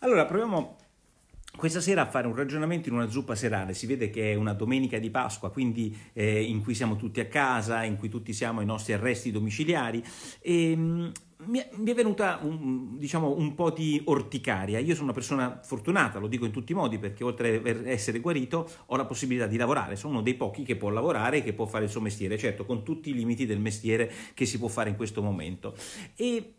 Allora, proviamo questa sera a fare un ragionamento in una zuppa serale, si vede che è una domenica di Pasqua, quindi eh, in cui siamo tutti a casa, in cui tutti siamo ai nostri arresti domiciliari e ehm, mi è venuta un, diciamo, un po' di orticaria. Io sono una persona fortunata, lo dico in tutti i modi, perché oltre ad essere guarito ho la possibilità di lavorare, sono uno dei pochi che può lavorare e che può fare il suo mestiere, certo con tutti i limiti del mestiere che si può fare in questo momento. E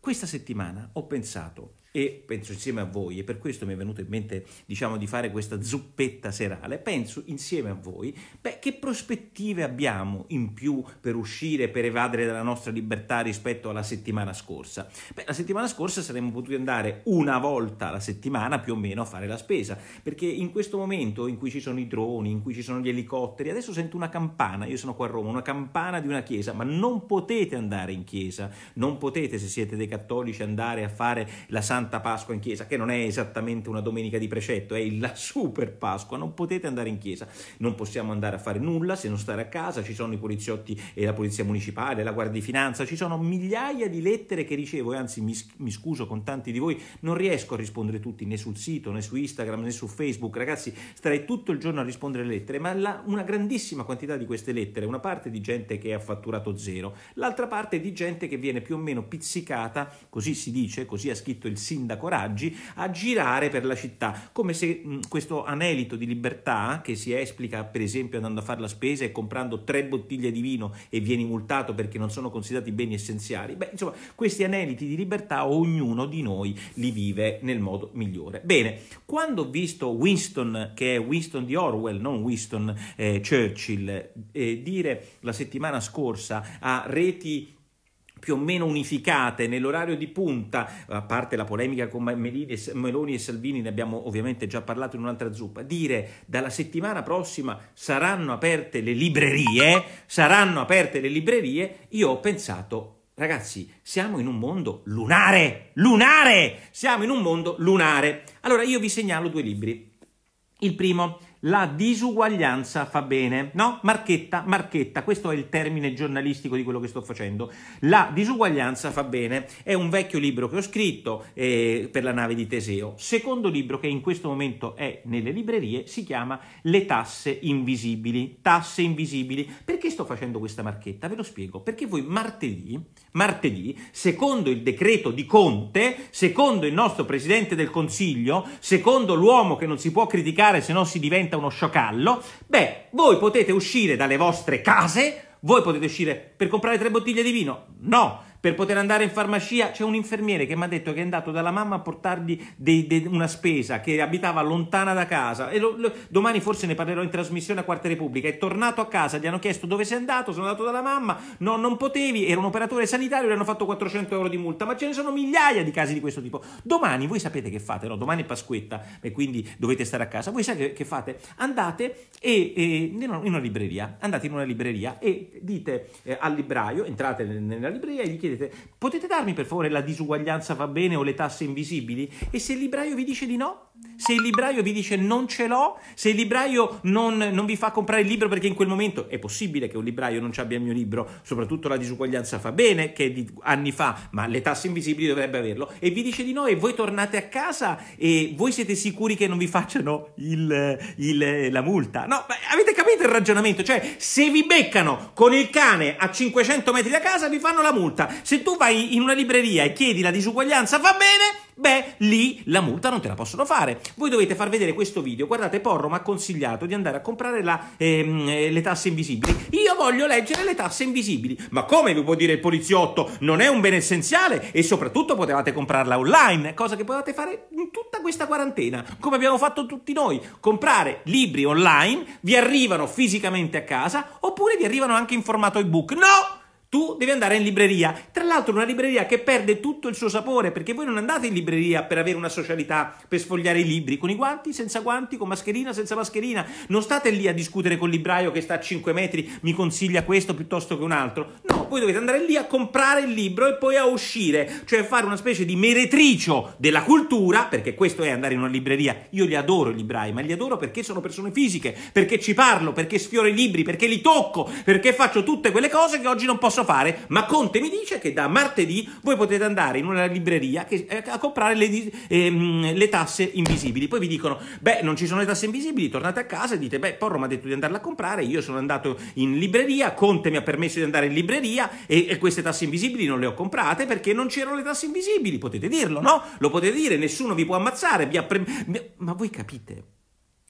questa settimana ho pensato e penso insieme a voi e per questo mi è venuto in mente diciamo di fare questa zuppetta serale penso insieme a voi beh, che prospettive abbiamo in più per uscire per evadere dalla nostra libertà rispetto alla settimana scorsa beh, la settimana scorsa saremmo potuti andare una volta alla settimana più o meno a fare la spesa perché in questo momento in cui ci sono i droni in cui ci sono gli elicotteri adesso sento una campana io sono qua a Roma una campana di una chiesa ma non potete andare in chiesa non potete se siete dei cattolici andare a fare la santa Santa Pasqua in chiesa, che non è esattamente una domenica di precetto, è la super Pasqua, non potete andare in chiesa, non possiamo andare a fare nulla se non stare a casa, ci sono i poliziotti e la polizia municipale, la guardia di finanza, ci sono migliaia di lettere che ricevo e anzi mi, mi scuso con tanti di voi, non riesco a rispondere tutti né sul sito né su Instagram né su Facebook, ragazzi starei tutto il giorno a rispondere alle lettere, ma la, una grandissima quantità di queste lettere, una parte di gente che ha fatturato zero, l'altra parte di gente che viene più o meno pizzicata, così si dice, così ha scritto il sito, sindaco Raggi a girare per la città, come se mh, questo anelito di libertà che si esplica per esempio andando a fare la spesa e comprando tre bottiglie di vino e vieni multato perché non sono considerati beni essenziali, beh insomma questi aneliti di libertà ognuno di noi li vive nel modo migliore. Bene, quando ho visto Winston, che è Winston di Orwell, non Winston eh, Churchill, eh, dire la settimana scorsa a reti più o meno unificate nell'orario di punta, a parte la polemica con Meloni e Salvini, ne abbiamo ovviamente già parlato in un'altra zuppa, dire dalla settimana prossima saranno aperte le librerie, saranno aperte le librerie, io ho pensato Ragazzi, siamo in un mondo lunare, lunare, siamo in un mondo lunare. Allora io vi segnalo due libri. Il primo la disuguaglianza fa bene, no? Marchetta, marchetta, questo è il termine giornalistico di quello che sto facendo. La disuguaglianza fa bene è un vecchio libro che ho scritto eh, per la nave di Teseo. Secondo libro che in questo momento è nelle librerie si chiama Le tasse invisibili. Tasse invisibili. Perché sto facendo questa marchetta? Ve lo spiego. Perché voi martedì martedì, secondo il decreto di Conte, secondo il nostro Presidente del Consiglio, secondo l'uomo che non si può criticare se non si diventa uno sciocallo, beh, voi potete uscire dalle vostre case, voi potete uscire per comprare tre bottiglie di vino? No! Per poter andare in farmacia c'è un infermiere che mi ha detto che è andato dalla mamma a portargli dei, dei, una spesa che abitava lontana da casa e lo, lo, domani forse ne parlerò in trasmissione a Quarta Repubblica. È tornato a casa, gli hanno chiesto dove sei andato, sono andato dalla mamma, no, non potevi, era un operatore sanitario, gli hanno fatto 400 euro di multa, ma ce ne sono migliaia di casi di questo tipo. Domani voi sapete che fate, no? Domani è Pasquetta e quindi dovete stare a casa. Voi sapete che fate? Andate e, e, in, una, libreria, andate in una libreria e dite eh, al libraio, entrate nella libreria e gli chiedete chiedete potete darmi per favore la disuguaglianza va bene o le tasse invisibili? E se il libraio vi dice di no, se il libraio vi dice non ce l'ho, se il libraio non, non, vi fa comprare il libro perché in quel momento è possibile che un libraio non ci abbia il mio libro, soprattutto la disuguaglianza fa bene, che è di anni fa, ma le tasse invisibili dovrebbe averlo, e vi dice di no e voi tornate a casa e voi siete sicuri che non vi facciano il, il, la multa. No, ma avete capito il ragionamento? Cioè, se vi beccano con il cane a 500 metri da casa vi fanno la multa, se tu vai in una libreria e chiedi la disuguaglianza fa bene beh, lì la multa non te la possono fare. Voi dovete far vedere questo video. Guardate, Porro mi ha consigliato di andare a comprare la, ehm, eh, le tasse invisibili. Io voglio leggere le tasse invisibili. Ma come vi può dire il poliziotto? Non è un bene essenziale e soprattutto potevate comprarla online, cosa che potevate fare in tutta questa quarantena, come abbiamo fatto tutti noi. Comprare libri online, vi arrivano fisicamente a casa oppure vi arrivano anche in formato ebook. No! tu devi andare in libreria. Tra l'altro una libreria che perde tutto il suo sapore, perché voi non andate in libreria per avere una socialità, per sfogliare i libri, con i guanti, senza guanti, con mascherina, senza mascherina. Non state lì a discutere col libraio che sta a 5 metri, mi consiglia questo piuttosto che un altro. No, voi dovete andare lì a comprare il libro e poi a uscire, cioè fare una specie di meretricio della cultura, perché questo è andare in una libreria. Io li adoro i librai, ma li adoro perché sono persone fisiche, perché ci parlo, perché sfioro i libri, perché li tocco, perché faccio tutte quelle cose che oggi non posso posso fare, ma Conte mi dice che da martedì voi potete andare in una libreria che, eh, a comprare le, ehm, le, tasse invisibili. Poi vi dicono, beh, non ci sono le tasse invisibili, tornate a casa e dite, beh, Porro mi ha detto di andarla a comprare, io sono andato in libreria, Conte mi ha permesso di andare in libreria e, e queste tasse invisibili non le ho comprate perché non c'erano le tasse invisibili, potete dirlo, no? Lo potete dire, nessuno vi può ammazzare, vi ha pre- ma voi capite?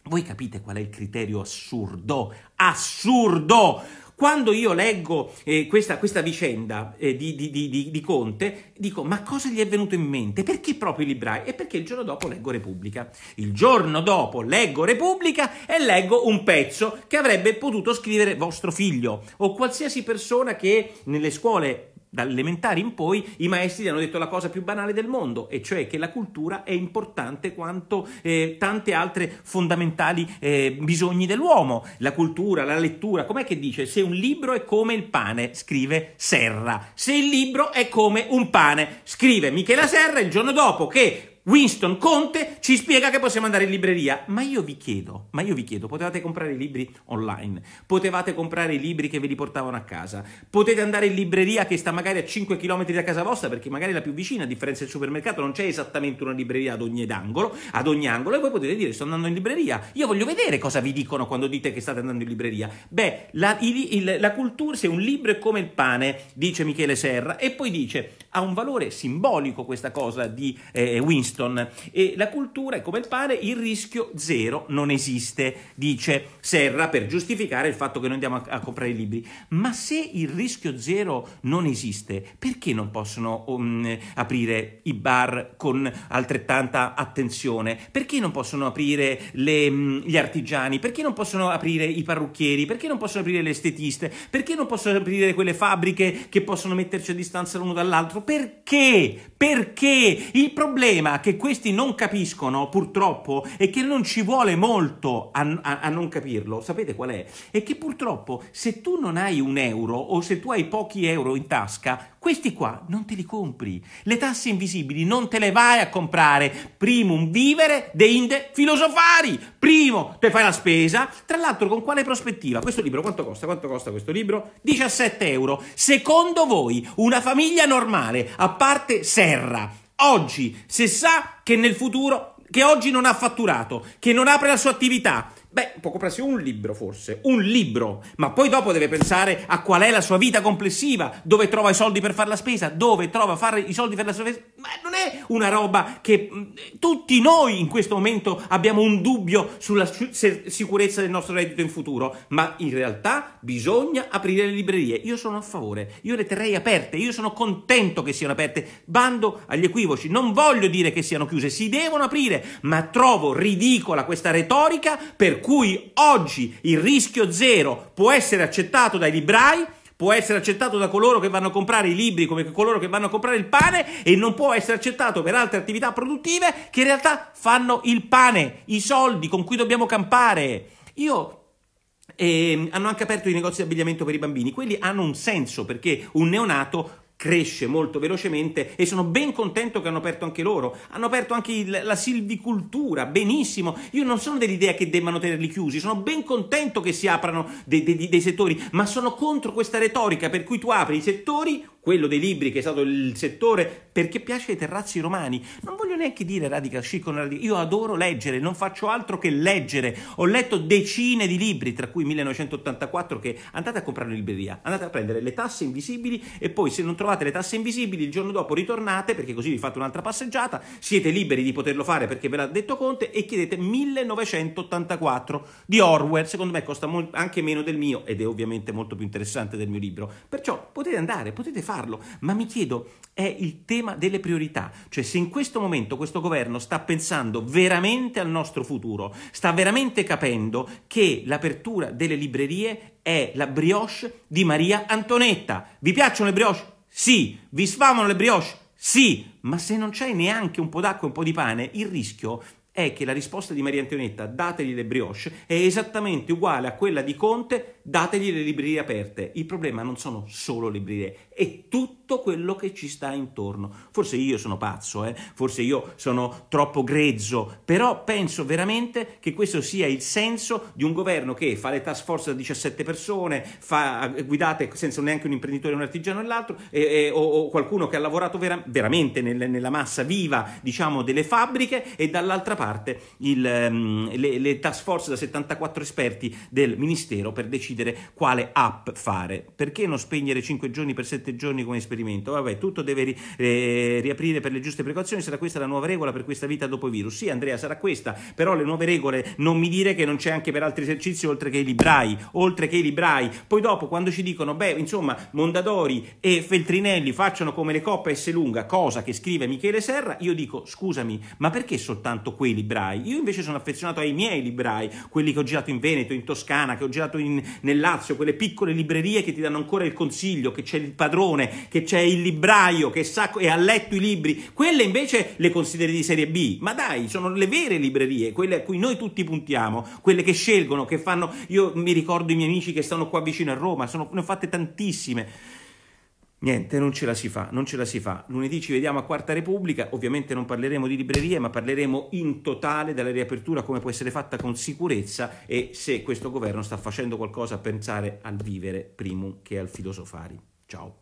Voi capite qual è il criterio assurdo? Assurdo! Quando io leggo eh, questa, questa, vicenda eh, di, di, di, di, Conte, dico ma cosa gli è venuto in mente? Perché proprio i librai? E perché il giorno dopo leggo Repubblica. Il giorno dopo leggo Repubblica e leggo un pezzo che avrebbe potuto scrivere vostro figlio o qualsiasi persona che nelle scuole dall'elementare in poi i maestri gli hanno detto la cosa più banale del mondo, e cioè che la cultura è importante quanto eh, tante altre fondamentali eh, bisogni dell'uomo, la cultura, la lettura, com'è che dice? Se un libro è come il pane, scrive Serra, se il libro è come un pane, scrive Michela Serra il giorno dopo che Winston Conte ci spiega che possiamo andare in libreria. Ma io vi chiedo, ma io vi chiedo, potevate comprare i libri online, potevate comprare i libri che ve li portavano a casa, potete andare in libreria che sta magari a 5 km da casa vostra, perché magari è la più vicina, a differenza del supermercato, non c'è esattamente una libreria ad ogni angolo, ad ogni angolo, e voi potete dire sto andando in libreria, io voglio vedere cosa vi dicono quando dite che state andando in libreria. Beh, la, il, il, la cultura, se un libro è come il pane, dice Michele Serra, e poi dice, ha un valore simbolico questa cosa di eh, Winston, Kingston. E la cultura è come il pane, il rischio zero non esiste, dice Serra per giustificare il fatto che noi andiamo a, a comprare i libri. Ma se il rischio zero non esiste, perché non possono um, aprire i bar con altrettanta attenzione? Perché non possono aprire le, um, gli artigiani? Perché non possono aprire i parrucchieri? Perché non possono aprire le estetiste? Perché non possono aprire quelle fabbriche che possono metterci a distanza l'uno dall'altro? Perché? perché il problema che questi non capiscono purtroppo e che non ci vuole molto a, a, a, non capirlo, sapete qual è? È che purtroppo se tu non hai un euro o se tu hai pochi euro in tasca, questi qua non te li compri. Le tasse invisibili non te le vai a comprare. Primum vivere deinde filosofari. Primo, te fai la spesa. Tra l'altro, con quale prospettiva? Questo libro quanto costa? Quanto costa questo libro? 17 euro. Secondo voi, una famiglia normale, a parte Serra, oggi, se sa che nel futuro, che oggi non ha fatturato, che non apre la sua attività, Beh, può comprarsi un libro forse, un libro, ma poi dopo deve pensare a qual è la sua vita complessiva, dove trova i soldi per fare la spesa, dove trova i soldi per la sua spesa ma non è una roba che mm, tutti noi in questo momento abbiamo un dubbio sulla sicurezza del nostro reddito in futuro, ma in realtà bisogna aprire le librerie. Io sono a favore, io le terrei aperte, io sono contento che siano aperte. Bando agli equivoci, non voglio dire che siano chiuse, si devono aprire, ma trovo ridicola questa retorica per cui oggi il rischio zero può essere accettato dai librai può essere accettato da coloro che vanno a comprare i libri come coloro che vanno a comprare il pane e non può essere accettato per altre attività produttive che in realtà fanno il pane, i soldi con cui dobbiamo campare. Io e ehm, hanno anche aperto i negozi di abbigliamento per i bambini. Quelli hanno un senso perché un neonato cresce molto velocemente e sono ben contento che hanno aperto anche loro. Hanno aperto anche il, la silvicultura, benissimo. Io non sono dell'idea che debbano tenerli chiusi, sono ben contento che si aprano dei, dei, dei settori, ma sono contro questa retorica per cui tu apri i settori quello dei libri che è stato il settore, perché piace ai terrazzi romani. Non voglio neanche dire radical chic, non radical. io adoro leggere, non faccio altro che leggere. Ho letto decine di libri, tra cui 1984, che andate a comprare in libreria, andate a prendere le tasse invisibili e poi se non trovate le tasse invisibili il giorno dopo ritornate, perché così vi fate un'altra passeggiata, siete liberi di poterlo fare perché ve l'ha detto Conte e chiedete 1984 di Orwell, secondo me costa anche meno del mio ed è ovviamente molto più interessante del mio libro. Perciò potete andare, potete fare farlo, ma mi chiedo, è il tema delle priorità, cioè se in questo momento questo governo sta pensando veramente al nostro futuro, sta veramente capendo che l'apertura delle librerie è la brioche di Maria Antonetta. Vi piacciono le brioche? Sì. Vi sfamano le brioche? Sì, ma se non c'è neanche un po' d'acqua e un po' di pane, il rischio è che la risposta di Maria Antonietta, dategli le brioche, è esattamente uguale a quella di Conte, dategli le librerie aperte. Il problema non sono solo le librerie, è tutto tutto quello che ci sta intorno. Forse io sono pazzo, eh? forse io sono troppo grezzo, però penso veramente che questo sia il senso di un governo che fa le task force da 17 persone, fa, eh, guidate senza neanche un imprenditore, un artigiano e l'altro, o, o, qualcuno che ha lavorato vera, veramente nel, nella massa viva diciamo, delle fabbriche e dall'altra parte il, ehm, le, le task force da 74 esperti del Ministero per decidere quale app fare. Perché non spegnere 5 giorni per 7 giorni come esperienza? trasferimento. Vabbè, tutto deve eh, riaprire per le giuste precauzioni, sarà questa la nuova regola per questa vita dopo virus. Sì, Andrea, sarà questa, però le nuove regole non mi dire che non c'è anche per altri esercizi oltre che i librai, oltre che i librai. Poi dopo quando ci dicono, beh, insomma, Mondadori e Feltrinelli facciano come le coppe S lunga, cosa che scrive Michele Serra, io dico, scusami, ma perché soltanto quei librai? Io invece sono affezionato ai miei librai, quelli che ho girato in Veneto, in Toscana, che ho girato in, nel Lazio, quelle piccole librerie che ti danno ancora il consiglio, che c'è il padrone, che c'è c'è il libraio che sa e ha letto i libri, quelle invece le consideri di serie B, ma dai, sono le vere librerie, quelle a cui noi tutti puntiamo, quelle che scelgono, che fanno, io mi ricordo i miei amici che stanno qua vicino a Roma, sono, ne ho fatte tantissime. Niente, non ce la si fa, non ce la si fa. Lunedì ci vediamo a Quarta Repubblica, ovviamente non parleremo di librerie, ma parleremo in totale della riapertura, come può essere fatta con sicurezza e se questo governo sta facendo qualcosa a pensare al vivere primum che al filosofari. Ciao.